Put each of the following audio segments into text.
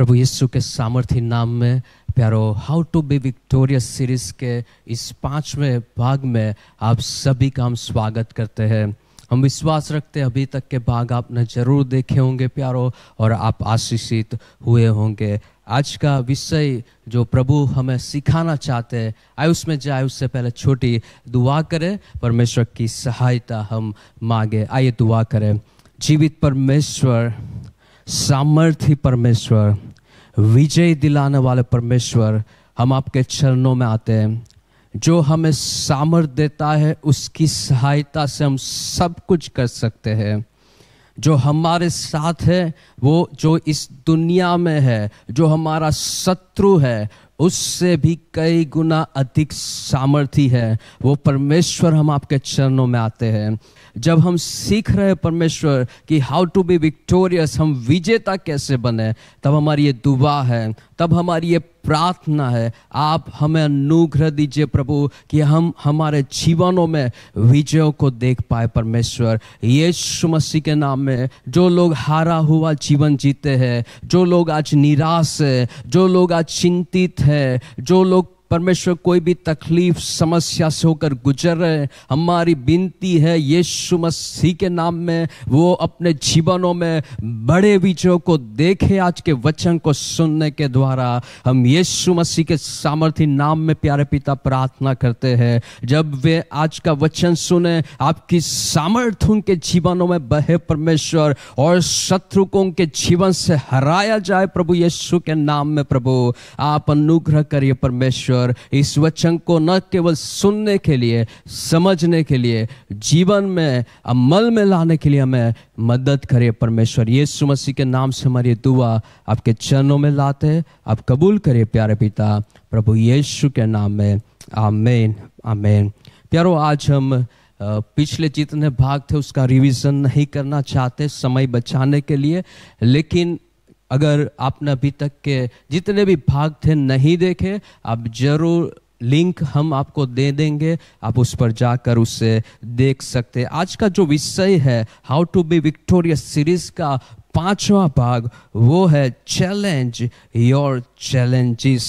प्रभु यीशु के सामर्थ्य नाम में प्यारो how to be victorious series के इस पाँचवें भाग में आप सभी का हम स्वागत करते हैं हम विश्वास रखते हैं अभी तक के भाग आपने जरूर देखे होंगे प्यारो और आप आशीषित हुए होंगे आज का विषय जो प्रभु हमें सिखाना चाहते हैं आए उसमें जाए उससे पहले छोटी दुआ करें परमेश्वर की सहायता हम मांगे आइए दुआ करें जीवित परमेश्वर सामर्थ्य परमेश्वर विजय दिलाने वाले परमेश्वर हम आपके चरणों में आते हैं जो हमें सामर्थ देता है उसकी सहायता से हम सब कुछ कर सकते हैं जो हमारे साथ है वो जो इस दुनिया में है जो हमारा शत्रु है उससे भी कई गुना अधिक सामर्थी है वो परमेश्वर हम आपके चरणों में आते हैं जब हम सीख रहे परमेश्वर कि हाउ टू बी विक्टोरियस हम विजेता कैसे बने तब हमारी ये दुआ है तब हमारी ये प्रार्थना है आप हमें अनुग्रह दीजिए प्रभु कि हम हमारे जीवनों में विजयों को देख पाए परमेश्वर यीशु मसीह के नाम में जो लोग हारा हुआ जीवन जीते हैं जो लोग आज निराश है जो लोग आज चिंतित है जो लोग परमेश्वर कोई भी तकलीफ समस्या से होकर गुजर रहे हैं हमारी बिनती है यीशु मसीह के नाम में वो अपने जीवनों में बड़े विजयों को देखे आज के वचन को सुनने के द्वारा हम यीशु मसीह के सामर्थ्य नाम में प्यारे पिता प्रार्थना करते हैं जब वे आज का वचन सुने आपकी सामर्थ्य उनके जीवनों में बहे परमेश्वर और शत्रु को उनके जीवन से हराया जाए प्रभु यीशु के नाम में प्रभु आप अनुग्रह करिए परमेश्वर परमेश्वर इस वचन को न केवल सुनने के लिए समझने के लिए जीवन में अमल में लाने के लिए हमें मदद करे परमेश्वर यीशु मसीह के नाम से हमारी दुआ आपके चरणों में लाते आप कबूल करिए प्यारे पिता प्रभु यीशु के नाम में आमेन आमेन प्यारो आज हम पिछले जितने भाग थे उसका रिवीजन नहीं करना चाहते समय बचाने के लिए लेकिन अगर आपने अभी तक के जितने भी भाग थे नहीं देखे आप जरूर लिंक हम आपको दे देंगे आप उस पर जाकर उसे देख सकते हैं आज का जो विषय है how to be Victoria series का पांचवा भाग वो है चैलेंज योर चैलेंजेस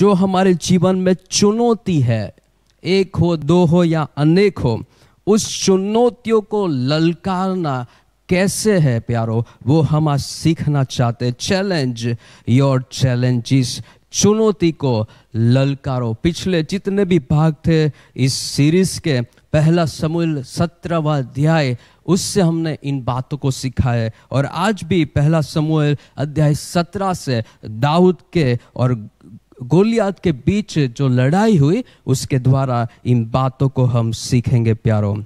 जो हमारे जीवन में चुनौती है एक हो दो हो या अनेक हो उस चुनौतियों को ललकारना कैसे है प्यारो वो हम आज सीखना चाहते चैलेंज योर चैलेंजेस चुनौती को ललकारो पिछले जितने भी भाग थे इस सीरीज के पहला समूल सत्रहवा अध्याय उससे हमने इन बातों को सीखा है और आज भी पहला समूह अध्याय सत्रह से दाऊद के और गोलियात के बीच जो लड़ाई हुई उसके द्वारा इन बातों को हम सीखेंगे प्यारों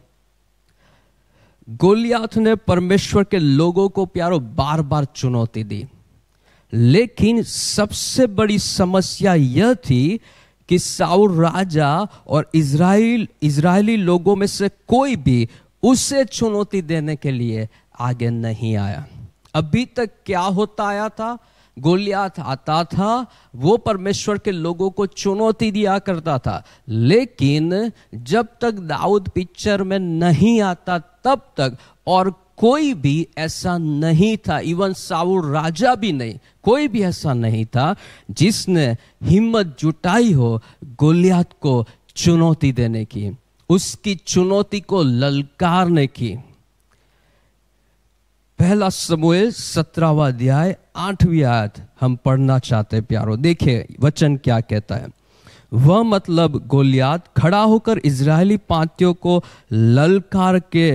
गोलियाथ ने परमेश्वर के लोगों को प्यारो बार बार चुनौती दी लेकिन सबसे बड़ी समस्या यह थी कि साउर राजा और इजराइल इजरायली लोगों में से कोई भी उसे चुनौती देने के लिए आगे नहीं आया अभी तक क्या होता आया था गोलियात आता था वो परमेश्वर के लोगों को चुनौती दिया करता था लेकिन जब तक दाऊद पिक्चर में नहीं आता तब तक और कोई भी ऐसा नहीं था इवन साउर राजा भी नहीं कोई भी ऐसा नहीं था जिसने हिम्मत जुटाई हो गोलियात को चुनौती देने की उसकी चुनौती को ललकारने की पहला समूह सत्रहवा अध्याय आठवीं आयत हम पढ़ना चाहते प्यारो देखिए वचन क्या कहता है वह मतलब गोलियात खड़ा होकर इसराइली पांतियों को ललकार के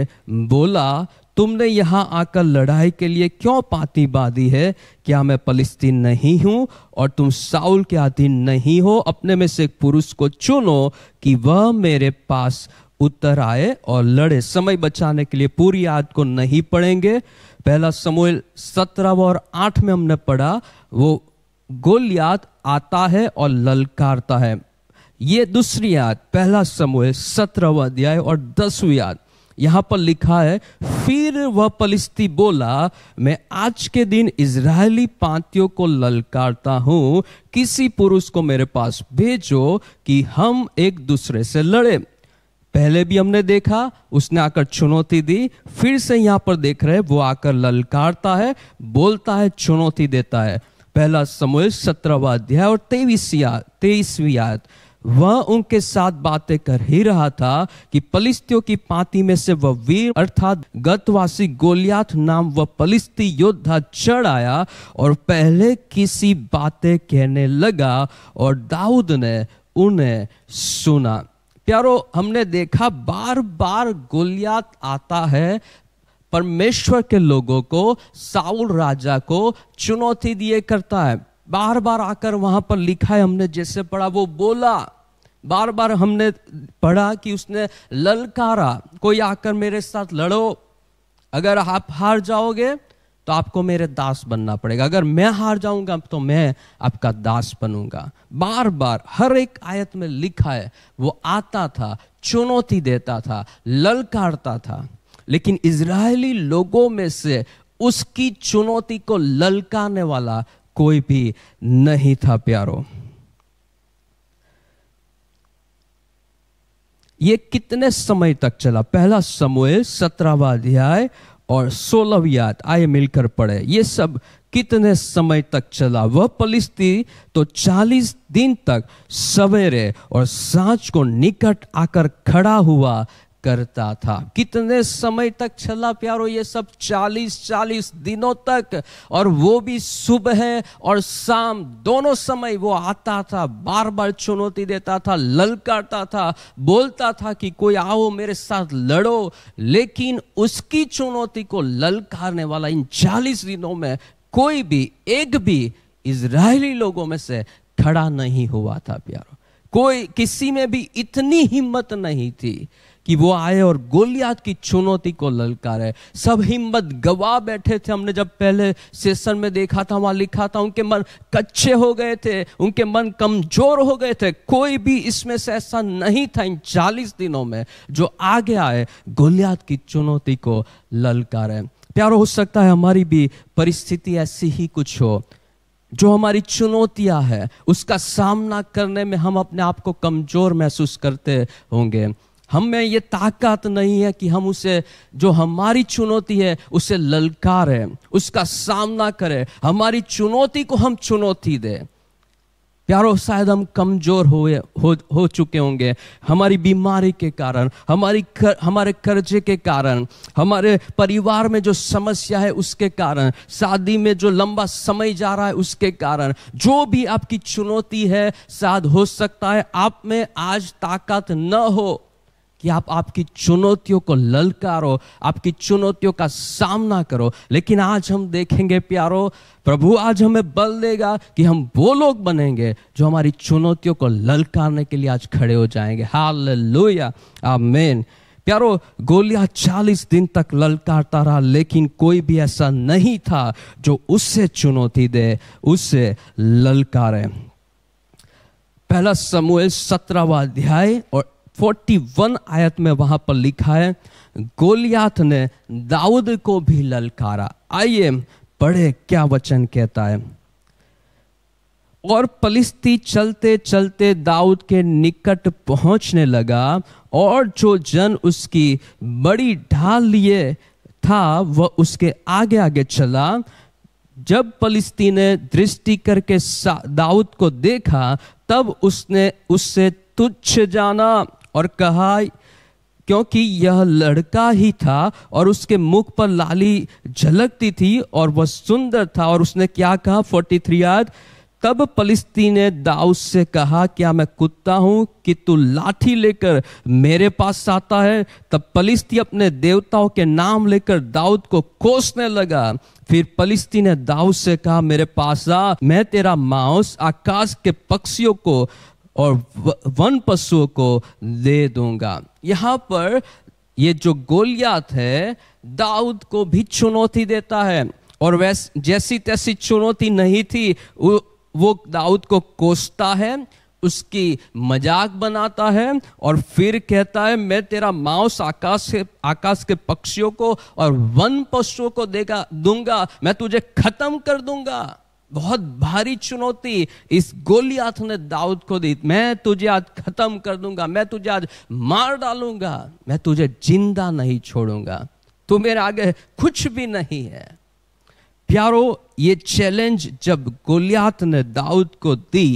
बोला तुमने यहाँ आकर लड़ाई के लिए क्यों पाती बाधी है क्या मैं फलिस्तीन नहीं हूँ और तुम साउल के अधीन नहीं हो अपने में से एक पुरुष को चुनो कि वह मेरे पास उत्तर आए और लड़े समय बचाने के लिए पूरी याद को नहीं पढ़ेंगे पहला समूह सत्रह और आठ में हमने पढ़ा वो गोलियात आता है और ललकारता है ये दूसरी याद पहला समूह सत्रह अध्याय और दसवीं याद यहां पर लिखा है फिर वह पलिस्ती बोला मैं आज के दिन इज़राइली पांतियों को ललकारता हूं किसी पुरुष को मेरे पास भेजो कि हम एक दूसरे से लड़े पहले भी हमने देखा उसने आकर चुनौती दी फिर से यहां पर देख रहे वो आकर ललकारता है बोलता है चुनौती देता है पहला समूह सत्रहवा अध्याय और तेईस याद तेईसवीं याद वह उनके साथ बातें कर ही रहा था कि पलिस्तियों की पाती में से वह वीर अर्थात गतवासी गोलियात नाम वह पलिस्ती योद्धा चढ़ आया और पहले किसी बातें कहने लगा और दाऊद ने उन्हें सुना प्यारो हमने देखा बार बार गोलियात आता है परमेश्वर के लोगों को साउल राजा को चुनौती दिए करता है बार बार आकर वहां पर लिखा है हमने जैसे पढ़ा वो बोला बार बार हमने पढ़ा कि उसने ललकारा कोई आकर मेरे साथ लड़ो अगर आप हार जाओगे तो आपको मेरे दास बनना पड़ेगा अगर मैं हार जाऊंगा तो मैं आपका दास बनूंगा बार बार हर एक आयत में लिखा है वो आता था चुनौती देता था ललकारता था लेकिन इसराइली लोगों में से उसकी चुनौती को ललकारने वाला कोई भी नहीं था प्यारो ये कितने समय तक चला पहला समूह सत्रहवा अध्याय और सोलहवीं याद आए मिलकर पढ़े ये सब कितने समय तक चला वह पलिस्ती तो चालीस दिन तक सवेरे और सांझ को निकट आकर खड़ा हुआ करता था कितने समय तक चला प्यारो ये सब चालीस चालीस दिनों तक और वो भी सुबह और शाम दोनों समय वो आता था बार बार चुनौती देता था ललकारता था बोलता था कि कोई आओ मेरे साथ लड़ो लेकिन उसकी चुनौती को ललकारने वाला इन चालीस दिनों में कोई भी एक भी इसराइली लोगों में से खड़ा नहीं हुआ था प्यारो कोई किसी में भी इतनी हिम्मत नहीं थी कि वो आए और गोलियात की चुनौती को ललकारे सब हिम्मत गवा बैठे थे हमने जब पहले सेशन में देखा था वहां लिखा था उनके मन कच्चे हो गए थे उनके मन कमजोर हो गए थे कोई भी इसमें से ऐसा नहीं था इन चालीस दिनों में जो आगे आए गोलियात की चुनौती को ललकारे प्यारो हो सकता है हमारी भी परिस्थिति ऐसी ही कुछ हो जो हमारी चुनौतियां है उसका सामना करने में हम अपने आप को कमजोर महसूस करते होंगे हम में ये ताकत नहीं है कि हम उसे जो हमारी चुनौती है उसे ललकारे उसका सामना करें हमारी चुनौती को हम चुनौती दें प्यारो शायद हम कमजोर हो, हो हो चुके होंगे हमारी बीमारी के कारण हमारी कर, हमारे कर्जे के कारण हमारे परिवार में जो समस्या है उसके कारण शादी में जो लंबा समय जा रहा है उसके कारण जो भी आपकी चुनौती है शायद हो सकता है आप में आज ताकत न हो कि आप आपकी चुनौतियों को ललकारो आपकी चुनौतियों का सामना करो लेकिन आज हम देखेंगे प्यारो प्रभु आज हमें बल देगा कि हम वो लोग बनेंगे जो हमारी चुनौतियों को ललकारने के लिए आज खड़े हो जाएंगे हाल लोया आमेन प्यारो गोलिया चालीस दिन तक ललकारता रहा लेकिन कोई भी ऐसा नहीं था जो उससे चुनौती दे उससे ललकारे पहला समूह सत्रहवा अध्याय और 41 आयत में वहां पर लिखा है गोलियात ने दाऊद को भी ललकारा आइए पढ़े क्या वचन कहता है और पलिस्ती चलते चलते दाऊद के निकट पहुंचने लगा और जो जन उसकी बड़ी ढाल लिए था वह उसके आगे आगे चला जब पलिस्ती ने दृष्टि करके दाऊद को देखा तब उसने उससे तुच्छ जाना और कहा क्योंकि यह लड़का ही था और उसके मुख पर लाली झलकती थी और वह सुंदर था और उसने क्या कहा फोर्टी थ्री आज तब पलिस्ती ने दाऊद से कहा क्या मैं कुत्ता हूं कि तू लाठी लेकर मेरे पास आता है तब पलिस्ती अपने देवताओं के नाम लेकर दाऊद को कोसने लगा फिर पलिस्ती ने दाऊद से कहा मेरे पास आ मैं तेरा मांस आकाश के पक्षियों को और वन पशुओं को दे दूंगा यहाँ पर ये जो गोलियात है दाऊद को भी चुनौती देता है और वैस जैसी तैसी चुनौती नहीं थी वो दाऊद को कोसता है उसकी मजाक बनाता है और फिर कहता है मैं तेरा मांस आकाश के आकाश के पक्षियों को और वन पशुओं को देगा दूंगा मैं तुझे खत्म कर दूंगा बहुत भारी चुनौती इस गोलियाथ ने दाऊद को दी मैं तुझे आज खत्म कर दूंगा मैं तुझे आज मार डालूंगा मैं तुझे जिंदा नहीं छोड़ूंगा तू मेरे आगे कुछ भी नहीं है प्यारो ये चैलेंज जब गोलियात ने दाऊद को दी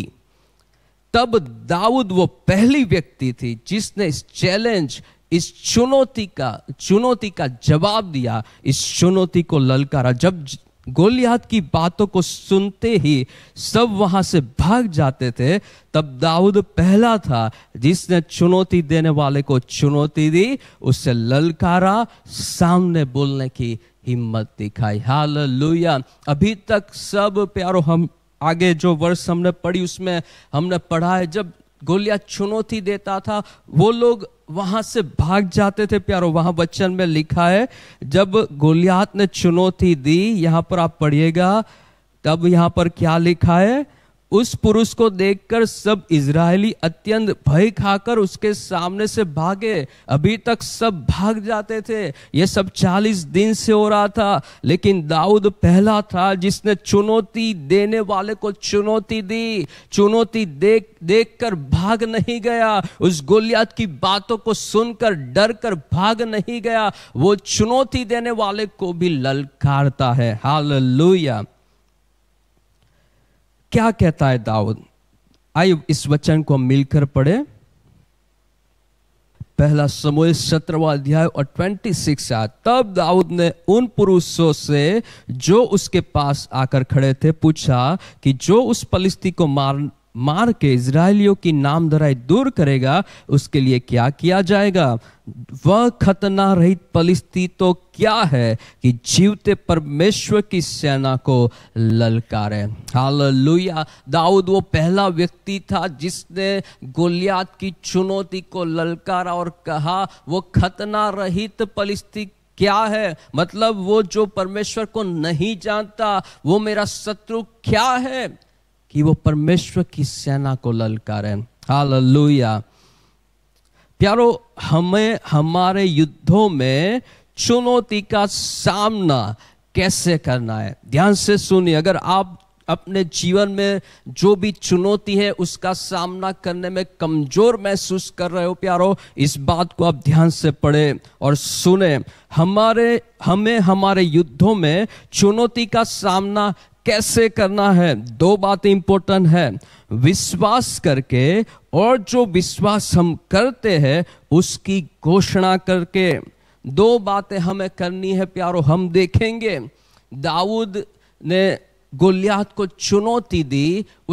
तब दाऊद वो पहली व्यक्ति थी जिसने इस चैलेंज इस चुनौती का चुनौती का जवाब दिया इस चुनौती को ललकारा जब गोलियात की बातों को सुनते ही सब वहां से भाग जाते थे तब दाऊद पहला था जिसने चुनौती देने वाले को चुनौती दी उससे ललकारा सामने बोलने की हिम्मत दिखाई हाल अभी तक सब प्यारो हम आगे जो वर्ष हमने पढ़ी उसमें हमने पढ़ा है जब गोलिया चुनौती देता था वो लोग वहां से भाग जाते थे प्यारो वहां वचन में लिखा है जब गोलियात ने चुनौती दी यहां पर आप पढ़िएगा तब यहां पर क्या लिखा है उस पुरुष को देखकर सब इसराइली अत्यंत भय खाकर उसके सामने से भागे अभी तक सब भाग जाते थे ये सब चालीस दिन से हो रहा था लेकिन दाऊद पहला था जिसने चुनौती देने वाले को चुनौती दी चुनौती देख देख कर भाग नहीं गया उस गोलियात की बातों को सुनकर डर कर भाग नहीं गया वो चुनौती देने वाले को भी ललकारता है हाल क्या कहता है दाऊद आइए इस वचन को मिलकर पढ़े पहला समूह सत्रवा अध्याय और ट्वेंटी सिक्स आया तब दाऊद ने उन पुरुषों से जो उसके पास आकर खड़े थे पूछा कि जो उस पलिस्ती को मार मार के इसराइलियों की नाम दराई दूर करेगा उसके लिए क्या किया जाएगा वह खतना रहित पलिस्ती तो क्या है कि जीवते परमेश्वर की सेना को ललकारे हालेलुया दाऊद वो पहला व्यक्ति था जिसने गोलियात की चुनौती को ललकारा और कहा वो खतना रहित पलिस्ती क्या है मतलब वो जो परमेश्वर को नहीं जानता वो मेरा शत्रु क्या है कि वो परमेश्वर की सेना को ललकार हालेलुया प्यारो हमें हमारे युद्धों में चुनौती का सामना कैसे करना है ध्यान से सुनिए अगर आप अपने जीवन में जो भी चुनौती है उसका सामना करने में कमजोर महसूस कर रहे हो प्यारो इस बात को आप ध्यान से पढ़े और सुने हमारे हमें हमारे युद्धों में चुनौती का सामना कैसे करना है दो बातें इंपॉर्टेंट है विश्वास करके और जो विश्वास हम करते हैं उसकी घोषणा करके दो बातें हमें करनी है प्यारो हम देखेंगे दाऊद ने गोलियात को चुनौती दी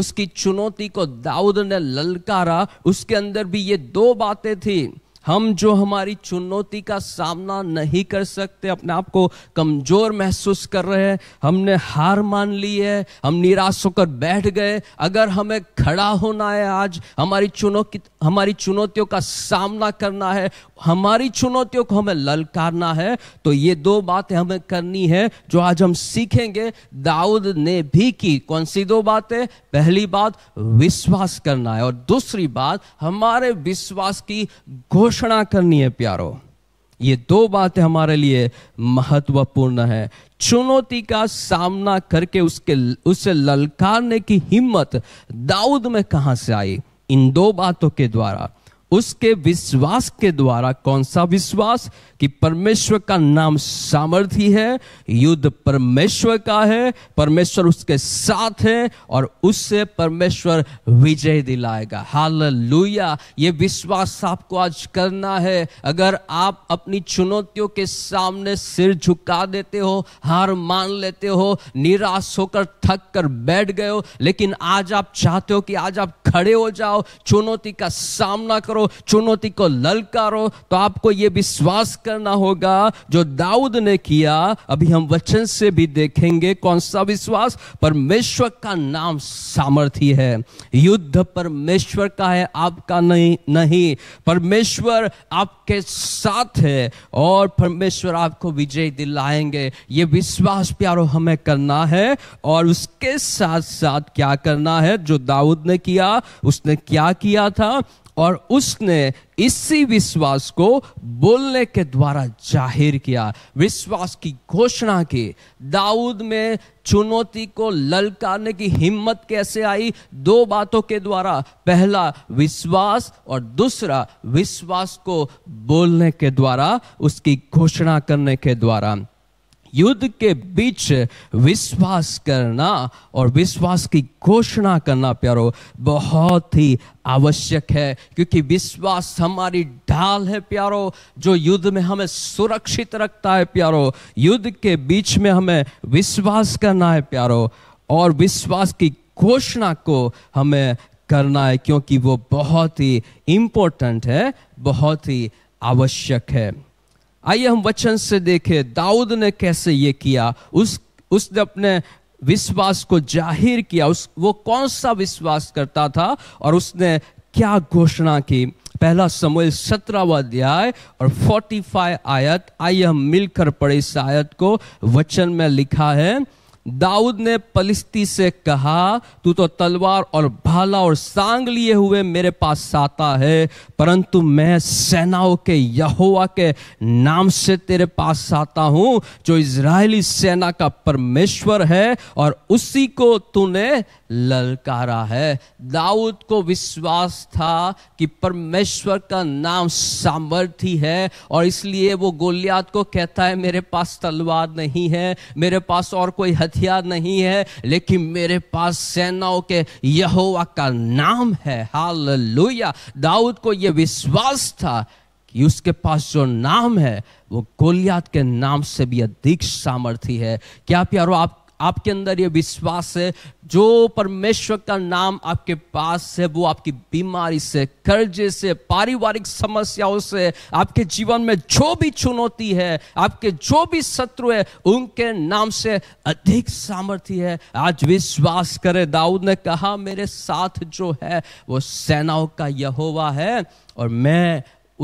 उसकी चुनौती को दाऊद ने ललकारा उसके अंदर भी ये दो बातें थी हम जो हमारी चुनौती का सामना नहीं कर सकते अपने आप को कमज़ोर महसूस कर रहे हैं हमने हार मान ली है हम निराश होकर बैठ गए अगर हमें खड़ा होना है आज हमारी चुनौती हमारी चुनौतियों का सामना करना है हमारी चुनौतियों को हमें ललकारना है तो ये दो बातें हमें करनी है जो आज हम सीखेंगे दाऊद ने भी की कौन सी दो बातें पहली बात विश्वास करना है और दूसरी बात हमारे विश्वास की घोषणा घोषणा करनी है प्यारो ये दो बातें हमारे लिए महत्वपूर्ण है चुनौती का सामना करके उसके उसे ललकारने की हिम्मत दाऊद में कहां से आई इन दो बातों के द्वारा उसके विश्वास के द्वारा कौन सा विश्वास कि परमेश्वर का नाम सामर्थ्य है युद्ध परमेश्वर का है परमेश्वर उसके साथ है और उससे परमेश्वर विजय दिलाएगा हाल लुया ये विश्वास आपको आज करना है अगर आप अपनी चुनौतियों के सामने सिर झुका देते हो हार मान लेते हो निराश होकर थक कर बैठ गए हो लेकिन आज आप चाहते हो कि आज आप खड़े हो जाओ चुनौती का सामना करो चुनौती को ललकारो तो आपको यह विश्वास करना होगा जो दाऊद ने किया अभी हम वचन से भी देखेंगे कौन सा विश्वास परमेश्वर का नाम सामर्थ्य है युद्ध परमेश्वर का है आपका नहीं नहीं परमेश्वर आपके साथ है और परमेश्वर आपको विजय दिलाएंगे ये विश्वास प्यारो हमें करना है और उसके साथ साथ क्या करना है जो दाऊद ने किया उसने क्या किया था और उसने इसी विश्वास को बोलने के द्वारा जाहिर किया विश्वास की घोषणा की दाऊद में चुनौती को ललकारने की हिम्मत कैसे आई दो बातों के द्वारा पहला विश्वास और दूसरा विश्वास को बोलने के द्वारा उसकी घोषणा करने के द्वारा युद्ध के बीच विश्वास करना और विश्वास की घोषणा करना प्यारो बहुत ही आवश्यक है क्योंकि विश्वास हमारी ढाल है प्यारो जो युद्ध में हमें सुरक्षित रखता है प्यारो युद्ध के बीच में हमें विश्वास करना है प्यारो और विश्वास की घोषणा को हमें करना है क्योंकि वो बहुत ही इम्पोर्टेंट है बहुत ही आवश्यक है आइए हम वचन से देखें दाऊद ने कैसे ये किया उस उसने अपने विश्वास को जाहिर किया उस वो कौन सा विश्वास करता था और उसने क्या घोषणा की पहला समूह सत्रहवा अध्याय और फोर्टी फाइव आयत आइए हम मिलकर पढ़े इस आयत को वचन में लिखा है दाऊद ने पलिस्ती से कहा तू तो तलवार और भाला और सांग लिए हुए मेरे पास आता है परंतु मैं सेनाओं के यहोवा के नाम से तेरे पास आता हूं जो इज़राइली सेना का परमेश्वर है और उसी को तूने ललकारा है दाऊद को विश्वास था कि परमेश्वर का नाम सामर्थ्य है और इसलिए वो गोलियात को कहता है मेरे पास तलवार नहीं है मेरे पास और कोई हथ हथियार नहीं है लेकिन मेरे पास सेनाओं के यहोवा का नाम है हाल दाऊद को यह विश्वास था कि उसके पास जो नाम है वो गोलियात के नाम से भी अधिक सामर्थ्य है क्या प्यारो आप आपके अंदर ये विश्वास है जो परमेश्वर का नाम आपके पास है वो आपकी बीमारी से कर्जे से पारिवारिक समस्याओं से आपके जीवन में जो भी चुनौती है आपके जो भी शत्रु है उनके नाम से अधिक सामर्थ्य है आज विश्वास करे दाऊद ने कहा मेरे साथ जो है वो सेनाओं का यहोवा है और मैं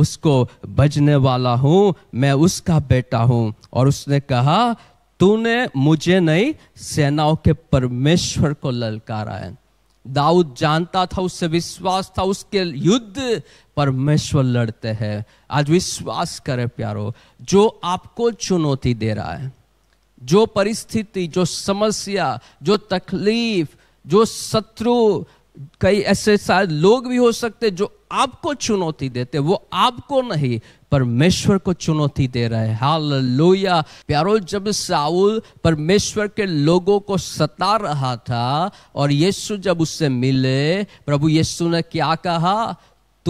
उसको बजने वाला हूं मैं उसका बेटा हूं और उसने कहा तूने मुझे नहीं सेनाओं के परमेश्वर को ललकारा है दाऊद जानता था उससे विश्वास था उसके युद्ध परमेश्वर लड़ते हैं आज विश्वास करें प्यारो जो आपको चुनौती दे रहा है जो परिस्थिति जो समस्या जो तकलीफ जो शत्रु कई ऐसे शायद लोग भी हो सकते जो आपको चुनौती देते वो आपको नहीं परमेश्वर को चुनौती दे रहा है हालेलुया प्यारो जब साउल परमेश्वर के लोगों को सता रहा था और यीशु जब उससे मिले प्रभु यीशु ने क्या कहा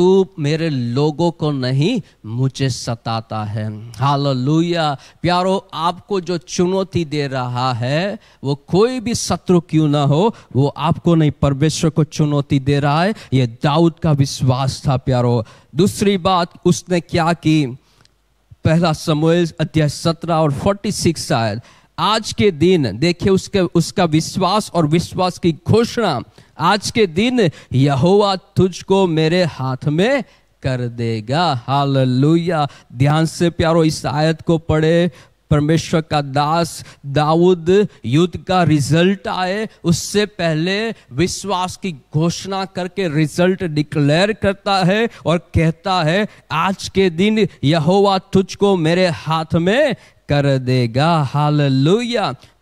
तू मेरे लोगों को नहीं मुझे सताता है हालेलुया प्यारो आपको जो चुनौती दे रहा है वो कोई भी शत्रु क्यों ना हो वो आपको नहीं परमेश्वर को चुनौती दे रहा है ये दाऊद का विश्वास था प्यारो दूसरी बात उसने क्या की पहला समय अध्याय सत्रह और फोर्टी सिक्स शायद आज के दिन देखिए उसके उसका विश्वास और विश्वास की घोषणा आज के दिन यहोवा तुझको मेरे हाथ में कर देगा हाल ध्यान से प्यारो इस आयत को पढ़े परमेश्वर का दास दाऊद युद्ध का रिजल्ट आए उससे पहले विश्वास की घोषणा करके रिजल्ट डिक्लेयर करता है और कहता है आज के दिन यहोवा तुझको मेरे हाथ में कर देगा हाल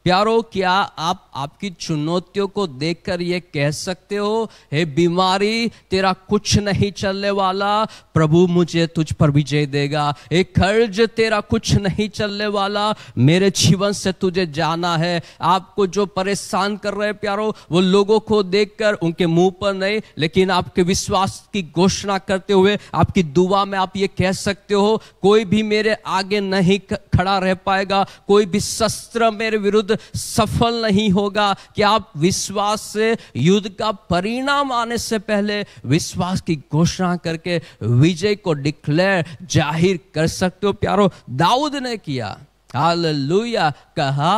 प्यारो क्या आप आपकी चुनौतियों को देखकर ये कह सकते हो हे बीमारी तेरा कुछ नहीं चलने वाला प्रभु मुझे तुझ पर विजय देगा हे कर्ज तेरा कुछ नहीं चलने वाला मेरे जीवन से तुझे जाना है आपको जो परेशान कर रहे प्यारो वो लोगों को देखकर उनके मुंह पर नहीं लेकिन आपके विश्वास की घोषणा करते हुए आपकी दुआ में आप ये कह सकते हो कोई भी मेरे आगे नहीं खड़ा रह पाएगा कोई भी शस्त्र मेरे विरुद्ध सफल नहीं होगा कि आप विश्वास से युद्ध का परिणाम आने से पहले विश्वास की घोषणा करके विजय को डिक्लेयर जाहिर कर सकते हो प्यारो दाऊद ने किया हालेलुया कहा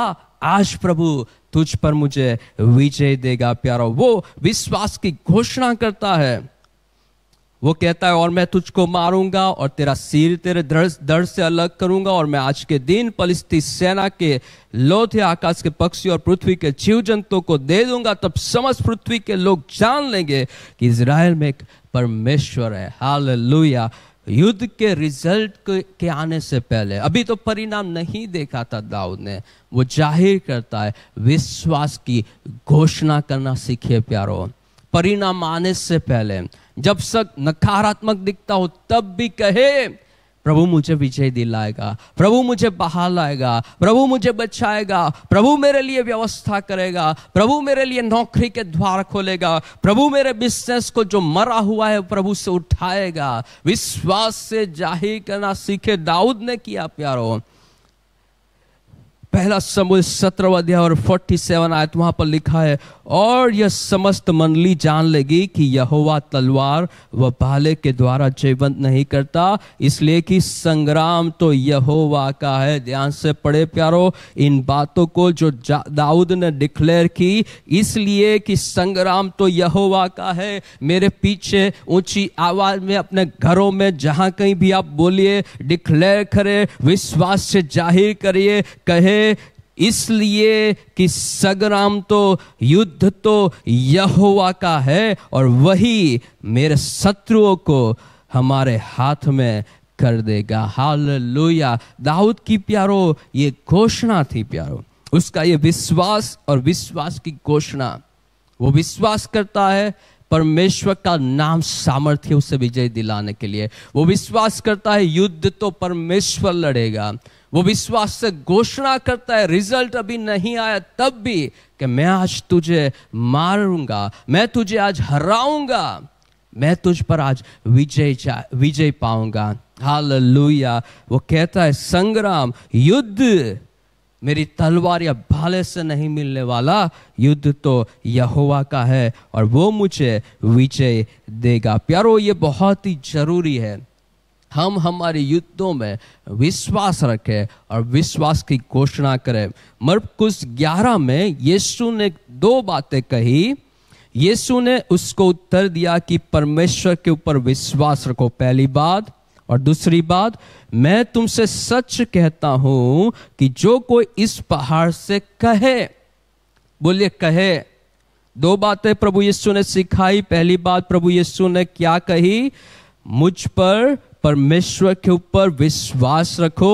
आज प्रभु तुझ पर मुझे विजय देगा प्यारो वो विश्वास की घोषणा करता है वो कहता है और मैं तुझको मारूंगा और तेरा सिर तेरे दर्द से अलग करूंगा और मैं आज के दिन पलिस्ती सेना के लोथे आकाश के पक्षी और पृथ्वी के जीव जंतुओं को दे दूंगा तब समस्त पृथ्वी के लोग जान लेंगे कि इसराइल में एक परमेश्वर है हाल युद्ध के रिजल्ट के आने से पहले अभी तो परिणाम नहीं देखा था दाऊद ने वो जाहिर करता है विश्वास की घोषणा करना सीखे प्यारो परिणाम आने से पहले जब सब नकारात्मक दिखता हो तब भी कहे प्रभु मुझे विजय दिलाएगा प्रभु मुझे बहाल लाएगा प्रभु मुझे बचाएगा प्रभु मेरे लिए व्यवस्था करेगा प्रभु मेरे लिए नौकरी के द्वार खोलेगा प्रभु मेरे बिजनेस को जो मरा हुआ है प्रभु से उठाएगा विश्वास से जाहिर करना सीखे दाऊद ने किया प्यारो पहला समूह सत्रह अध्याय और फोर्टी सेवन आयत वहां पर लिखा है और यह समस्त मंडली जान लेगी कि यहोवा तलवार व भाले के द्वारा जयवंत नहीं करता इसलिए कि संग्राम तो यहोवा का है ध्यान से पढ़े प्यारो इन बातों को जो दाऊद ने डिक्लेयर की इसलिए कि संग्राम तो यहोवा का है मेरे पीछे ऊंची आवाज में अपने घरों में जहां कहीं भी आप बोलिए डिक्लेयर करें विश्वास से जाहिर करिए कहे इसलिए कि सगराम तो युद्ध तो यहोवा का है और वही मेरे शत्रुओं को हमारे हाथ में कर देगा हाल दाऊद की प्यारो ये घोषणा थी प्यारो उसका ये विश्वास और विश्वास की घोषणा वो विश्वास करता है परमेश्वर का नाम सामर्थ्य उसे विजय दिलाने के लिए वो विश्वास करता है युद्ध तो परमेश्वर लड़ेगा वो विश्वास से घोषणा करता है रिजल्ट अभी नहीं आया तब भी कि मैं आज तुझे मारूंगा मैं तुझे आज हराऊंगा मैं तुझ पर आज विजय विजय पाऊंगा हाल वो कहता है संग्राम युद्ध मेरी तलवार या भाले से नहीं मिलने वाला युद्ध तो यहोवा का है और वो मुझे विजय देगा प्यारो ये बहुत ही जरूरी है हम हमारे युद्धों में विश्वास रखें और विश्वास की घोषणा करें मरकुस 11 में यीशु ने दो बातें कही यीशु ने उसको उत्तर दिया कि परमेश्वर के ऊपर विश्वास रखो पहली बात और दूसरी बात मैं तुमसे सच कहता हूं कि जो कोई इस पहाड़ से कहे बोलिए कहे दो बातें प्रभु यीशु ने सिखाई पहली बात प्रभु यीशु ने क्या कही मुझ पर परमेश्वर के ऊपर विश्वास रखो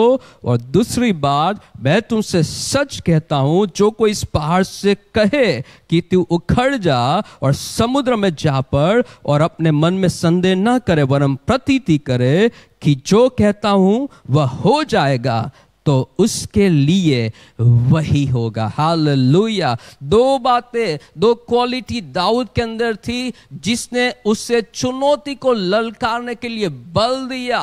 और दूसरी बात मैं तुमसे सच कहता हूं जो कोई इस पहाड़ से कहे कि तू उखड़ जा और समुद्र में जा पड़ और अपने मन में संदेह ना करे वरम प्रतीति करे कि जो कहता हूं वह हो जाएगा तो उसके लिए वही होगा हाल दो बातें दो क्वालिटी दाऊद के अंदर थी जिसने उससे चुनौती को ललकारने के लिए बल दिया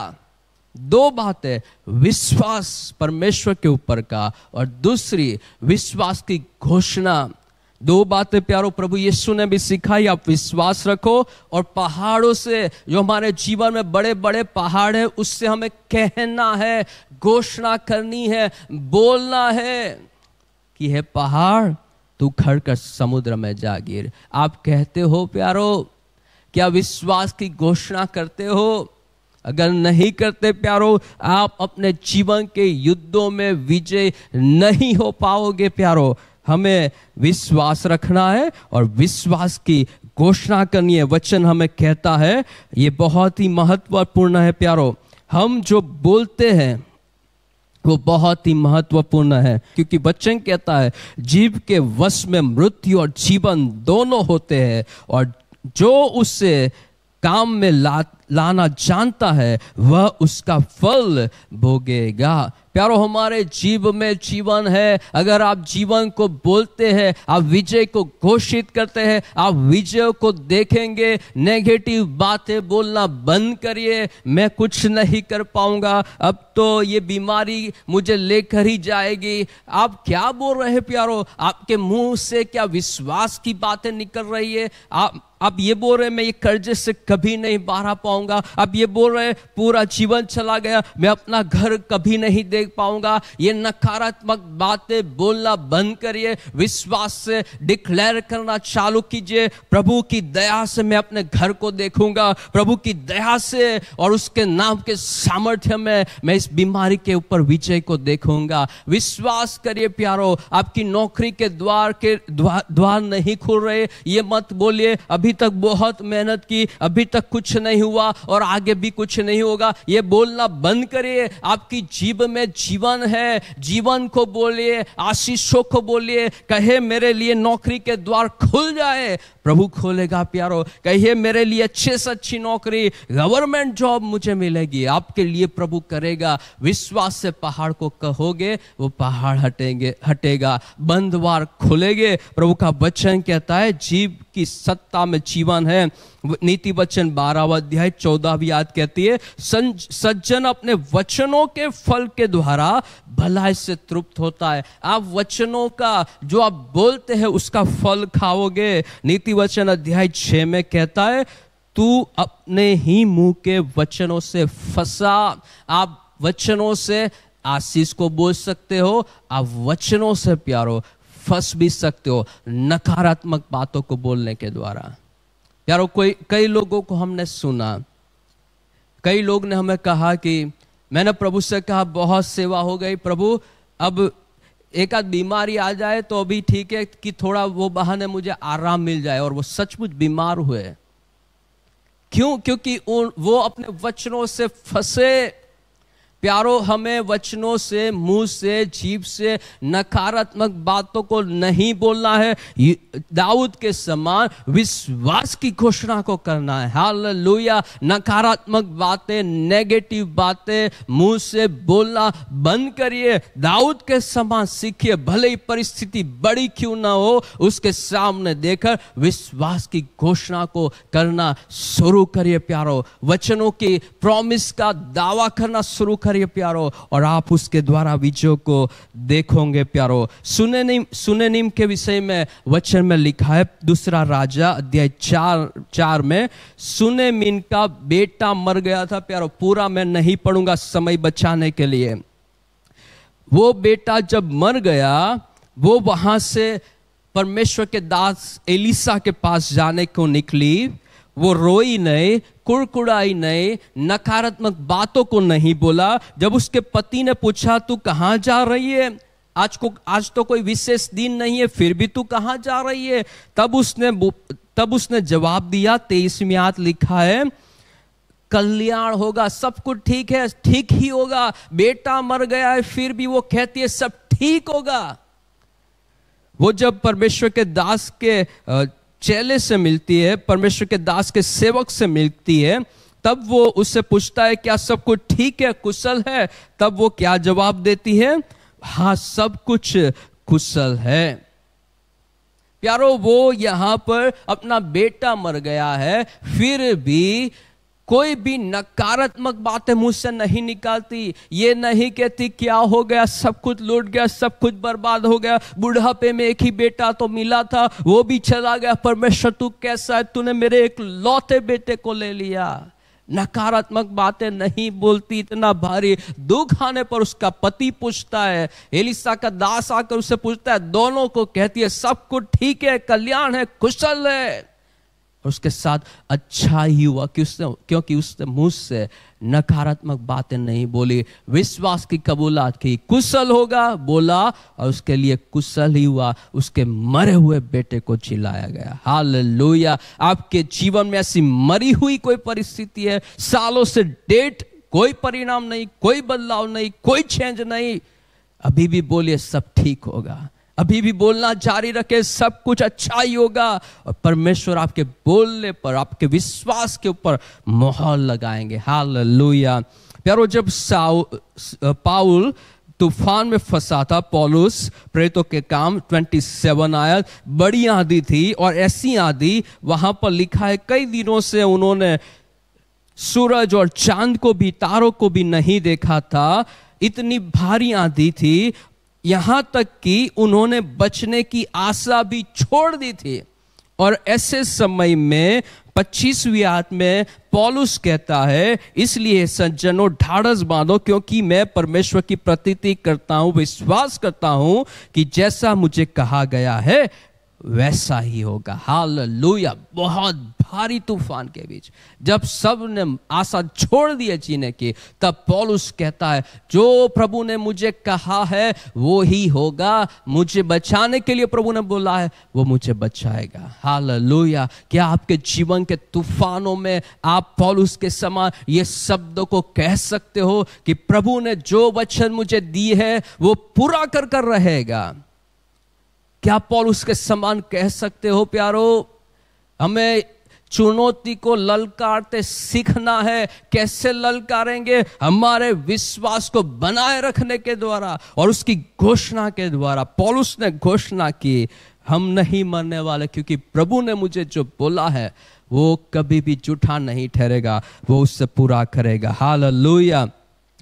दो बातें विश्वास परमेश्वर के ऊपर का और दूसरी विश्वास की घोषणा दो बातें प्यारो प्रभु यीशु ने भी सिखाई आप विश्वास रखो और पहाड़ों से जो हमारे जीवन में बड़े बड़े पहाड़ है उससे हमें कहना है घोषणा करनी है बोलना है कि है पहाड़ तू खड़ कर समुद्र में जागीर आप कहते हो प्यारो क्या विश्वास की घोषणा करते हो अगर नहीं करते प्यारो आप अपने जीवन के युद्धों में विजय नहीं हो पाओगे प्यारो हमें विश्वास रखना है और विश्वास की घोषणा करनी है वचन हमें कहता है ये बहुत ही महत्वपूर्ण है प्यारो हम जो बोलते हैं वो बहुत ही महत्वपूर्ण है क्योंकि वचन कहता है जीव के वश में मृत्यु और जीवन दोनों होते हैं और जो उससे काम में ला, लाना जानता है वह उसका फल भोगेगा प्यारो हमारे जीव में जीवन है अगर आप जीवन को बोलते हैं आप विजय को घोषित करते हैं आप विजय को देखेंगे नेगेटिव बातें बोलना बंद करिए मैं कुछ नहीं कर पाऊंगा अब तो ये बीमारी मुझे लेकर ही जाएगी आप क्या बोल रहे हैं प्यारो आपके मुंह से क्या विश्वास की बातें निकल रही है आप आप ये बोल रहे हैं मैं ये कर्जे से कभी नहीं बाहर पाऊंगा आप ये बोल रहे हैं पूरा जीवन चला गया मैं अपना घर कभी नहीं देख पाऊंगा ये नकारात्मक बातें बोलना बंद करिए विश्वास से डिक्लेयर करना चालू कीजिए प्रभु की दया से मैं अपने घर को देखूंगा प्रभु की दया से और उसके नाम के सामर्थ्य में मैं इस बीमारी के ऊपर विजय को देखूंगा विश्वास करिए प्यारो आपकी नौकरी के द्वार के द्वार, द्वार नहीं खुल रहे ये मत बोलिए अभी अभी तक बहुत मेहनत की अभी तक कुछ नहीं हुआ और आगे भी कुछ नहीं होगा ये बोलना बंद करिए आपकी जीव में जीवन है जीवन को बोलिए आशीषों को बोलिए कहे मेरे लिए नौकरी के द्वार खुल जाए प्रभु खोलेगा प्यारो कहिए मेरे लिए अच्छे से अच्छी नौकरी गवर्नमेंट जॉब मुझे मिलेगी आपके लिए प्रभु करेगा विश्वास से पहाड़ को कहोगे वो पहाड़ हटेंगे हटेगा बंद द्वार खुलेंगे प्रभु का वचन कहता है जीव की सत्ता में जीवन है नीति वचन बारहवा अध्याय चौदह भी याद कहती है सज्जन अपने वचनों के फल के द्वारा भलाई से तृप्त होता है आप वचनों का जो आप बोलते हैं उसका फल खाओगे नीति वचन अध्याय छः में कहता है तू अपने ही मुंह के वचनों से फंसा आप वचनों से आशीष को बोल सकते हो आप वचनों से प्यारो फंस भी सकते हो नकारात्मक बातों को बोलने के द्वारा यारो कोई कई लोगों को हमने सुना कई लोग ने हमें कहा कि मैंने प्रभु से कहा बहुत सेवा हो गई प्रभु अब एक आध बीमारी आ जाए तो अभी ठीक है कि थोड़ा वो बहाने मुझे आराम मिल जाए और वो सचमुच बीमार हुए क्यों क्योंकि वो अपने वचनों से फंसे प्यारो हमें वचनों से मुंह से जीप से नकारात्मक बातों को नहीं बोलना है दाऊद के समान विश्वास की घोषणा को करना है लोहिया नकारात्मक बातें नेगेटिव बातें मुंह से बोलना बंद करिए दाऊद के समान सीखिए भले ही परिस्थिति बड़ी क्यों ना हो उसके सामने देखकर विश्वास की घोषणा को करना शुरू करिए प्यारो वचनों की प्रॉमिस का दावा करना शुरू करिए धैर्य प्यारो और आप उसके द्वारा विजय को देखोगे प्यारो सुने निम के विषय में वचन में लिखा है दूसरा राजा अध्याय चार चार में सुने मिन का बेटा मर गया था प्यारो पूरा मैं नहीं पढ़ूंगा समय बचाने के लिए वो बेटा जब मर गया वो वहां से परमेश्वर के दास एलिसा के पास जाने को निकली वो रोई नहीं कुड़कुड़ाई नहीं नकारात्मक बातों को नहीं बोला जब उसके पति ने पूछा तू कहाँ जा रही है आज को आज तो कोई विशेष दिन नहीं है फिर भी तू कहाँ जा रही है तब उसने तब उसने जवाब दिया तेईस में लिखा है कल्याण होगा सब कुछ ठीक है ठीक ही होगा बेटा मर गया है फिर भी वो कहती है सब ठीक होगा वो जब परमेश्वर के दास के चेले से मिलती है परमेश्वर के दास के सेवक से मिलती है तब वो उससे पूछता है क्या सब कुछ ठीक है कुशल है तब वो क्या जवाब देती है हाँ सब कुछ कुशल है प्यारो वो यहां पर अपना बेटा मर गया है फिर भी कोई भी नकारात्मक बातें मुझसे नहीं निकालती ये नहीं कहती क्या हो गया सब कुछ लूट गया सब कुछ बर्बाद हो गया बुढ़ापे में एक ही बेटा तो मिला था वो भी चला गया मैं शत्रु कैसा है तूने मेरे एक लौते बेटे को ले लिया नकारात्मक बातें नहीं बोलती इतना भारी दुख आने पर उसका पति पूछता है एलिसा का दास आकर उसे पूछता है दोनों को कहती है सब कुछ ठीक है कल्याण है कुशल है और उसके साथ अच्छा ही हुआ कि उसने क्योंकि उसने से नकारात्मक बातें नहीं बोली विश्वास की कबूलात की कुशल होगा बोला और उसके लिए कुशल ही हुआ उसके मरे हुए बेटे को चिल्लाया गया हाल आपके जीवन में ऐसी मरी हुई कोई परिस्थिति है सालों से डेट कोई परिणाम नहीं कोई बदलाव नहीं कोई चेंज नहीं अभी भी बोलिए सब ठीक होगा अभी भी बोलना जारी रखे सब कुछ अच्छा ही होगा और परमेश्वर आपके बोलने पर आपके विश्वास के ऊपर मोहर लगाएंगे हाल लोहिया प्यारो जब साउ पाउल तूफान में फंसा था पॉलुस प्रेतो के काम 27 आया बड़ी आधी थी और ऐसी आधी वहां पर लिखा है कई दिनों से उन्होंने सूरज और चांद को भी तारों को भी नहीं देखा था इतनी भारी आंधी थी यहां तक कि उन्होंने बचने की आशा भी छोड़ दी थी और ऐसे समय में पच्चीसवीं आत में पॉलुस कहता है इसलिए सज्जनों ढाढ़स बांधो क्योंकि मैं परमेश्वर की प्रतीति करता हूं विश्वास करता हूं कि जैसा मुझे कहा गया है वैसा ही होगा हाल लुया बहुत भारी तूफान के बीच जब सब ने आशा छोड़ दिया जीने की तब पॉलुस कहता है जो प्रभु ने मुझे कहा है वो ही होगा मुझे बचाने के लिए प्रभु ने बोला है वो मुझे बचाएगा हाल लुया क्या आपके जीवन के तूफानों में आप पॉलुस के समान ये शब्दों को कह सकते हो कि प्रभु ने जो वचन मुझे दी है वो पूरा कर कर रहेगा क्या पॉल उसके समान कह सकते हो प्यारो हमें चुनौती को ललकारते सीखना है कैसे ललकारेंगे हमारे विश्वास को बनाए रखने के द्वारा और उसकी घोषणा के द्वारा पॉलुस ने घोषणा की हम नहीं मरने वाले क्योंकि प्रभु ने मुझे जो बोला है वो कभी भी जूठा नहीं ठहरेगा वो उससे पूरा करेगा हाल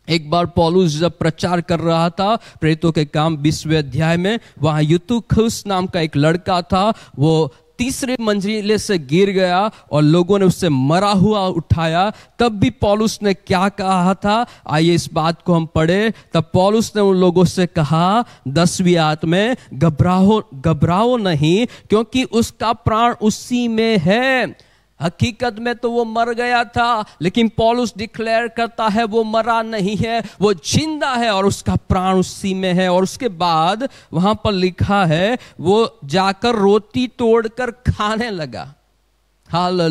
एक बार पॉलूस जब प्रचार कर रहा था प्रेतों के काम विश्व अध्याय में वहां युतुखुस नाम का एक लड़का था वो तीसरे मंजिले से गिर गया और लोगों ने उससे मरा हुआ उठाया तब भी पॉलुस ने क्या कहा था आइए इस बात को हम पढ़े तब पॉलुस ने उन लोगों से कहा दसवीं आत में घबराहो घबराओ नहीं क्योंकि उसका प्राण उसी में है हकीकत में तो वो मर गया था लेकिन पॉलुस डिक्लेयर करता है वो मरा नहीं है वो जिंदा है और उसका प्राण उसी में है और उसके बाद वहां पर लिखा है वो जाकर रोटी तोड़कर खाने लगा हाल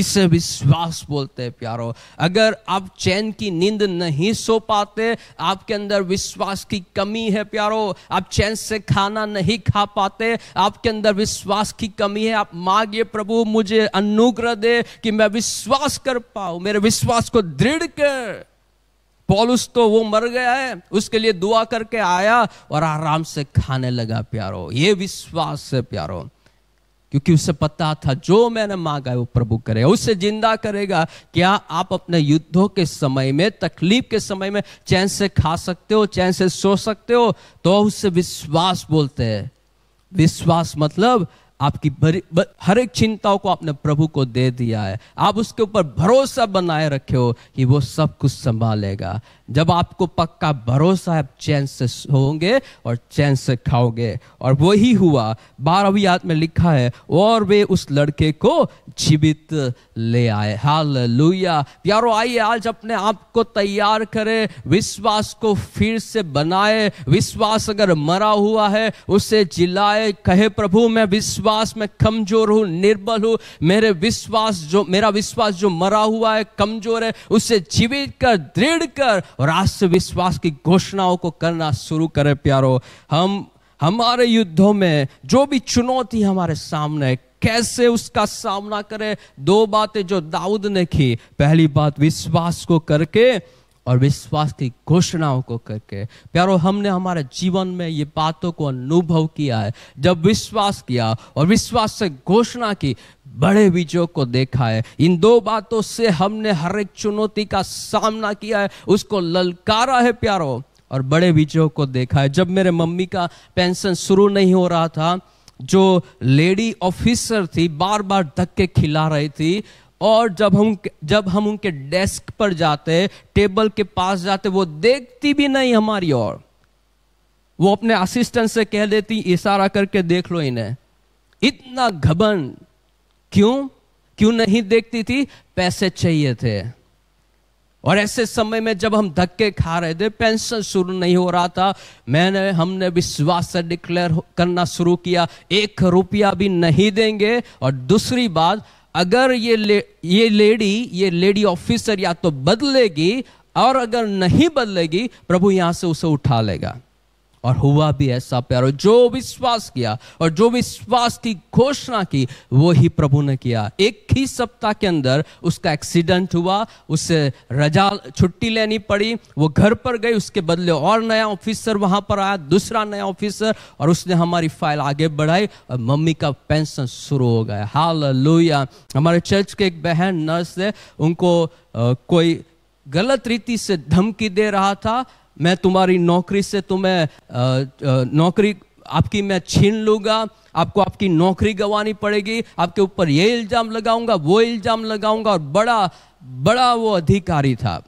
इसे विश्वास बोलते हैं प्यारो अगर आप चैन की नींद नहीं सो पाते आपके अंदर विश्वास की कमी है प्यारो आप चैन से खाना नहीं खा पाते आपके अंदर विश्वास की कमी है आप मांगिए प्रभु मुझे अनुग्रह दे कि मैं विश्वास कर पाऊं मेरे विश्वास को दृढ़ कर पॉलुस तो वो मर गया है उसके लिए दुआ करके आया और आराम से खाने लगा प्यारो ये विश्वास है प्यारो क्योंकि उसे पता था जो मैंने मांगा है वो प्रभु करेगा उससे जिंदा करेगा क्या आप अपने युद्धों के समय में तकलीफ के समय में चैन से खा सकते हो चैन से सो सकते हो तो उससे विश्वास बोलते हैं विश्वास मतलब आपकी बरी, ब, हर एक चिंताओं को आपने प्रभु को दे दिया है आप उसके ऊपर भरोसा बनाए रखे हो कि वो सब कुछ संभालेगा जब आपको पक्का भरोसा है चैन से होंगे और चैन से खाओगे और वही हुआ बारहवीं याद में लिखा है और वे उस लड़के को जीवित ले आए हाल लुया प्यारो आइए आज अपने आप को तैयार करें विश्वास को फिर से बनाए विश्वास अगर मरा हुआ है उसे जिलाए कहे प्रभु मैं विश्वास विश्वास में कमजोर हूं निर्बल हूं मेरे विश्वास जो मेरा विश्वास जो मरा हुआ है कमजोर है उससे जीवित कर दृढ़ कर और राष्ट्र विश्वास की घोषणाओं को करना शुरू करें प्यारो हम हमारे युद्धों में जो भी चुनौती हमारे सामने है कैसे उसका सामना करें दो बातें जो दाऊद ने की पहली बात विश्वास को करके और विश्वास की घोषणाओं को करके प्यारो हमने हमारे जीवन में ये बातों को अनुभव किया है जब विश्वास किया और विश्वास से घोषणा की बड़े बीजों को देखा है इन दो बातों से हमने हर एक चुनौती का सामना किया है उसको ललकारा है प्यारो और बड़े बीजों को देखा है जब मेरे मम्मी का पेंशन शुरू नहीं हो रहा था जो लेडी ऑफिसर थी बार बार धक्के खिला रही थी और जब हम जब हम उनके डेस्क पर जाते टेबल के पास जाते वो देखती भी नहीं हमारी और वो अपने असिस्टेंट से कह देती इशारा करके देख लो इन्हें इतना घबन क्यों क्यों नहीं देखती थी पैसे चाहिए थे और ऐसे समय में जब हम धक्के खा रहे थे पेंशन शुरू नहीं हो रहा था मैंने हमने विश्वास से डिक्लेयर करना शुरू किया एक रुपया भी नहीं देंगे और दूसरी बात अगर ये ले, ये लेडी ये लेडी ऑफिसर या तो बदलेगी और अगर नहीं बदलेगी प्रभु यहां से उसे उठा लेगा और हुआ भी ऐसा प्यारो जो विश्वास किया और जो विश्वास की घोषणा की वो ही प्रभु ने किया एक ही सप्ताह के अंदर उसका एक्सीडेंट हुआ उससे रजा छुट्टी लेनी पड़ी वो घर पर गई उसके बदले और नया ऑफिसर वहां पर आया दूसरा नया ऑफिसर और उसने हमारी फाइल आगे बढ़ाई और मम्मी का पेंशन शुरू हो गया हाल हमारे चर्च के एक बहन नर्स है उनको आ, कोई गलत रीति से धमकी दे रहा था मैं तुम्हारी नौकरी से तुम्हें नौकरी आपकी मैं छीन लूंगा आपको आपकी नौकरी गंवानी पड़ेगी आपके ऊपर ये इल्ज़ाम लगाऊंगा वो इल्ज़ाम लगाऊंगा और बड़ा बड़ा वो अधिकारी था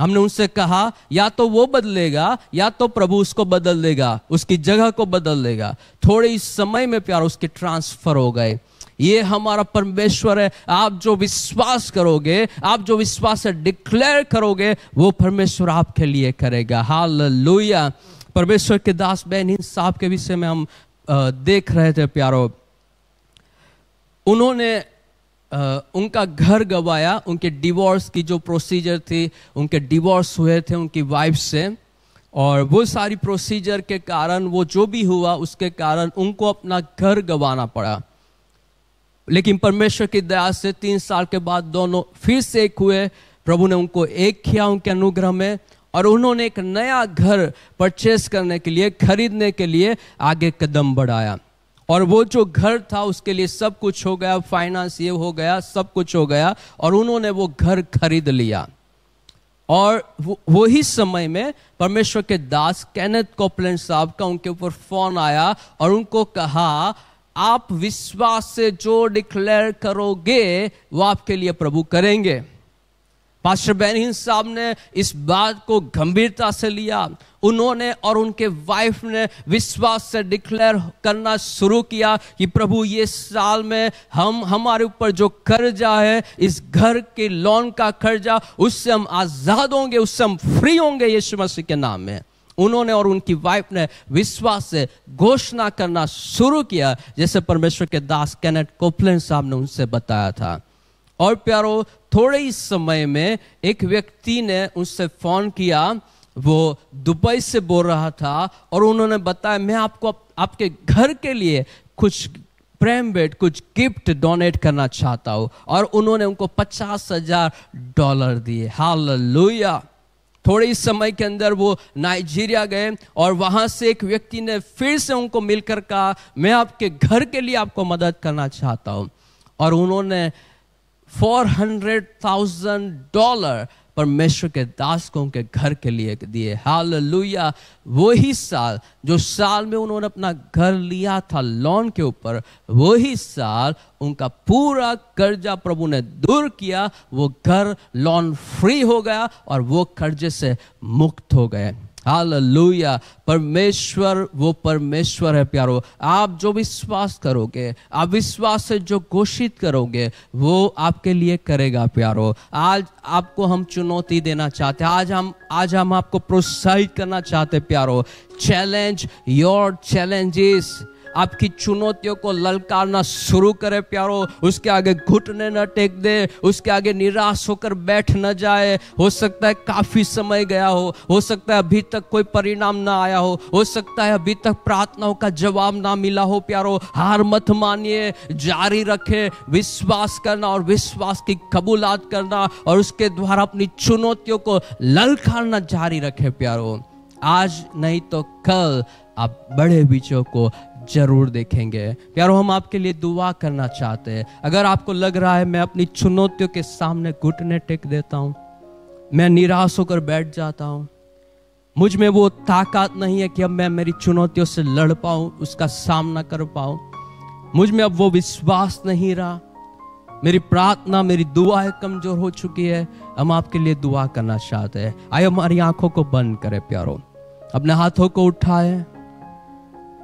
हमने उनसे कहा या तो वो बदलेगा या तो प्रभु उसको बदल देगा उसकी जगह को बदल देगा थोड़े ही समय में प्यार उसके ट्रांसफर हो गए ये हमारा परमेश्वर है आप जो विश्वास करोगे आप जो विश्वास डिक्लेयर करोगे वो परमेश्वर आपके लिए करेगा हाल परमेश्वर के दास बहन इन साहब के विषय में हम देख रहे थे प्यारो उन्होंने उनका घर गवाया उनके डिवोर्स की जो प्रोसीजर थी उनके डिवोर्स हुए थे उनकी वाइफ से और वो सारी प्रोसीजर के कारण वो जो भी हुआ उसके कारण उनको अपना घर गवाना पड़ा लेकिन परमेश्वर की दया से तीन साल के बाद दोनों फिर से एक हुए प्रभु ने उनको एक किया उनके अनुग्रह में और उन्होंने एक नया घर परचेस करने के लिए खरीदने के लिए आगे कदम बढ़ाया और वो जो घर था उसके लिए सब कुछ हो गया फाइनेंस ये हो गया सब कुछ हो गया और उन्होंने वो घर खरीद लिया और वही समय में परमेश्वर के दास कैनेथ कॉपलैंड साहब का उनके ऊपर फोन आया और उनको कहा आप विश्वास से जो डिक्लेयर करोगे वो आपके लिए प्रभु करेंगे पास्टर बैनिन साहब ने इस बात को गंभीरता से लिया उन्होंने और उनके वाइफ ने विश्वास से डिक्लेयर करना शुरू किया कि प्रभु ये साल में हम हमारे ऊपर जो कर्जा है इस घर के लोन का कर्जा उससे हम आज़ाद होंगे उससे हम फ्री होंगे यीशु मसीह के नाम में उन्होंने और उनकी वाइफ ने विश्वास से घोषणा करना शुरू किया जैसे परमेश्वर के दास कैनेट कोपलेन साहब ने उनसे बताया था और प्यारो थोड़े ही समय में एक व्यक्ति ने उनसे फोन किया वो दुबई से बोल रहा था और उन्होंने बताया मैं आपको आपके घर के लिए कुछ प्रेम बेट कुछ गिफ्ट डोनेट करना चाहता हूँ और उन्होंने उनको पचास हजार डॉलर दिए हाल थोड़े ही समय के अंदर वो नाइजीरिया गए और वहां से एक व्यक्ति ने फिर से उनको मिलकर कहा मैं आपके घर के लिए आपको मदद करना चाहता हूं और उन्होंने फोर हंड्रेड थाउजेंड डॉलर परमेश्वर के दासकों के घर के लिए दिए हाल लुया वही साल जो साल में उन्होंने अपना घर लिया था लोन के ऊपर वही साल उनका पूरा कर्जा प्रभु ने दूर किया वो घर लोन फ्री हो गया और वो कर्जे से मुक्त हो गए हालेलुया परमेश्वर वो परमेश्वर है प्यारो आप जो विश्वास करोगे आप विश्वास से जो घोषित करोगे वो आपके लिए करेगा प्यारो आज आपको हम चुनौती देना चाहते हैं आज हम आज हम आपको प्रोत्साहित करना चाहते प्यारो चैलेंज योर चैलेंजेस आपकी चुनौतियों को ललकारना शुरू करे प्यारो उसके आगे घुटने न टेक दे उसके आगे निराश होकर बैठ न जाए हो सकता है काफ़ी समय गया हो हो सकता है अभी तक कोई परिणाम ना आया हो हो सकता है अभी तक प्रार्थनाओं का जवाब ना मिला हो प्यारो हार मत मानिए जारी रखे विश्वास करना और विश्वास की कबूलात करना और उसके द्वारा अपनी चुनौतियों को ललकारना जारी रखे प्यारो आज नहीं तो कल आप बड़े बीचों को जरूर देखेंगे प्यारो हम आपके लिए दुआ करना चाहते हैं अगर आपको लग रहा है मैं अपनी चुनौतियों के सामने घुटने टेक देता हूँ मैं निराश होकर बैठ जाता हूँ मुझ में वो ताकत नहीं है कि अब मैं मेरी चुनौतियों से लड़ पाऊँ उसका सामना कर पाऊँ मुझ में अब वो विश्वास नहीं रहा मेरी प्रार्थना मेरी दुआएं कमजोर हो चुकी है हम आपके लिए दुआ करना चाहते हैं आइए हमारी आंखों को बंद करें प्यारो अपने हाथों को उठाएं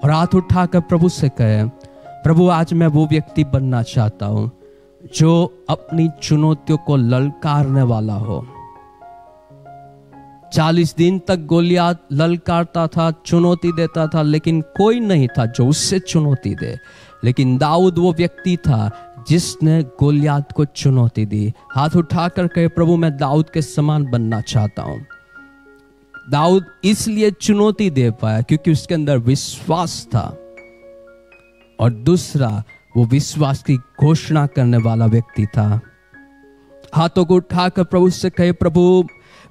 और हाथ उठाकर प्रभु से कहे प्रभु आज मैं वो व्यक्ति बनना चाहता हूं जो अपनी चुनौतियों को ललकारने वाला हो चालीस दिन तक गोलिया ललकारता था चुनौती देता था लेकिन कोई नहीं था जो उससे चुनौती दे लेकिन दाऊद वो व्यक्ति था जिसने गोलियात को चुनौती दी हाथ उठाकर कहे प्रभु मैं दाऊद के समान बनना चाहता हूँ दाऊद इसलिए चुनौती दे पाया क्योंकि उसके अंदर विश्वास था और दूसरा वो विश्वास की घोषणा करने वाला व्यक्ति था हाथों को उठाकर प्रभु से कहे प्रभु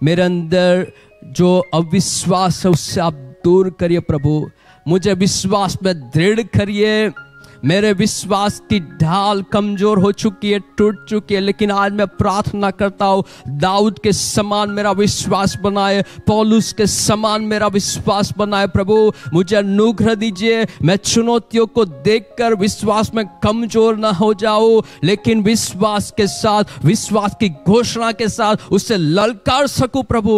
मेरे अंदर जो अविश्वास है उससे आप दूर करिए प्रभु मुझे विश्वास में दृढ़ करिए मेरे विश्वास की ढाल कमजोर हो चुकी है टूट चुकी है लेकिन आज मैं प्रार्थना करता हूँ दाऊद के समान मेरा विश्वास बनाए पौलुस के समान मेरा विश्वास बनाए प्रभु मुझे अनुग्रह दीजिए मैं चुनौतियों को देखकर विश्वास में कमजोर ना हो जाऊं लेकिन विश्वास के साथ विश्वास की घोषणा के साथ उसे ललकार सकूं प्रभु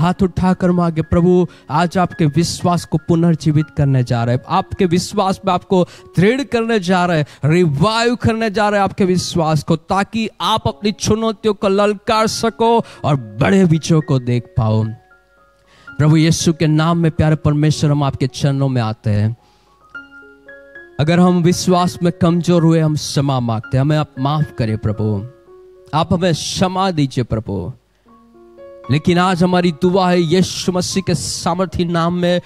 हाथ उठा कर मांगे प्रभु आज आपके विश्वास को पुनर्जीवित करने जा रहे हैं आपके विश्वास में आपको दृढ़ करने जा रहे हैं रिवाइव करने जा रहे हैं आपके विश्वास को ताकि आप अपनी चुनौतियों को ललकार सको और बड़े विजयों को देख पाओ प्रभु यीशु के नाम में प्यारे परमेश्वर हम आपके चरणों में आते हैं अगर हम विश्वास में कमजोर हुए हम क्षमा मांगते हैं हमें आप माफ करें प्रभु आप हमें क्षमा दीजिए प्रभु लेकिन आज हमारी दुआ है यीशु मसीह के सामर्थ्य नाम में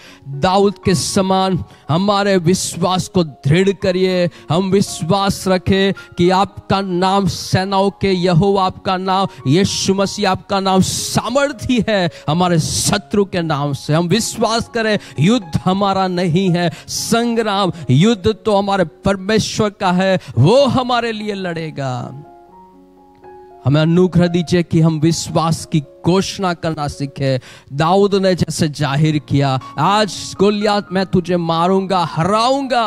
दाऊद के समान हमारे विश्वास को दृढ़ करिए हम विश्वास रखें कि आपका नाम सेनाओं के यहो आपका नाम यीशु मसीह आपका नाम सामर्थ्य है हमारे शत्रु के नाम से हम विश्वास करें युद्ध हमारा नहीं है संग्राम युद्ध तो हमारे परमेश्वर का है वो हमारे लिए लड़ेगा हमें अनुग्रह दीजिए कि हम विश्वास की घोषणा करना सीखे दाऊद ने जैसे जाहिर किया आज गोलियात मैं तुझे मारूंगा हराऊंगा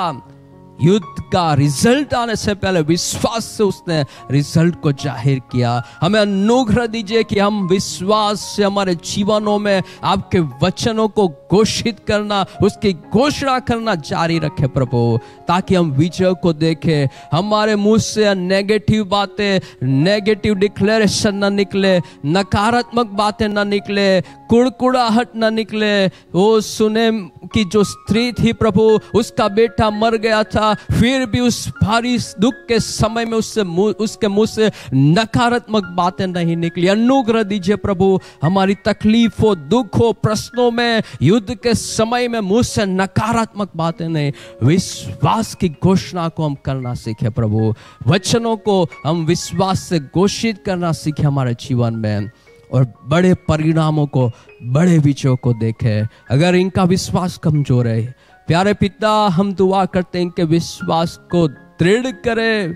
युद्ध का रिजल्ट आने से पहले विश्वास से उसने रिजल्ट को जाहिर किया हमें अनुग्रह दीजिए कि हम विश्वास से हमारे जीवनों में आपके वचनों को घोषित करना उसकी घोषणा करना जारी रखे प्रभु ताकि हम विजय को देखें हमारे मुंह से नेगेटिव बातें नेगेटिव डिक्लेरेशन ना निकले नकारात्मक बातें ना निकले कुड़कुड़ाहट ना निकले वो सुने कि जो स्त्री थी प्रभु उसका बेटा मर गया था फिर भी उस भारी दुख के समय में उससे उसके मुंह से नकारात्मक बातें नहीं निकली अनुग्रह दीजिए प्रभु हमारी तकलीफ हो दुख हो प्रश्नों में युद्ध के समय में मुंह से नकारात्मक बातें नहीं विश्वास की घोषणा को हम करना सीखे प्रभु वचनों को हम विश्वास से घोषित करना सीखे हमारे जीवन में और बड़े परिणामों को बड़े बीचों को देखे अगर इनका विश्वास कमजोर है प्यारे पिता हम दुआ करते हैं इनके विश्वास को दृढ़ करें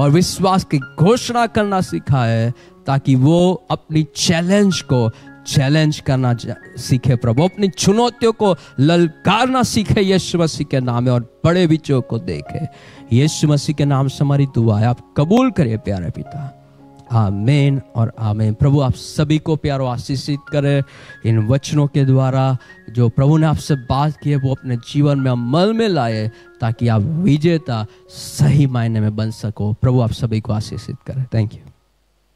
और विश्वास की घोषणा करना सिखाए ताकि वो अपनी चैलेंज को चैलेंज करना सीखे प्रभु अपनी चुनौतियों को ललकारना सीखे यीशु मसीह के नाम में और बड़े विचों को देखे यीशु मसीह के नाम से हमारी दुआ है आप कबूल करिए प्यारे पिता आमेन और आमेन प्रभु आप सभी को प्यार आशीषित करे इन वचनों के द्वारा जो प्रभु ने आपसे बात की है वो अपने जीवन में अमल में लाए ताकि आप विजेता सही मायने में बन सको प्रभु आप सभी को आशीषित करें थैंक यू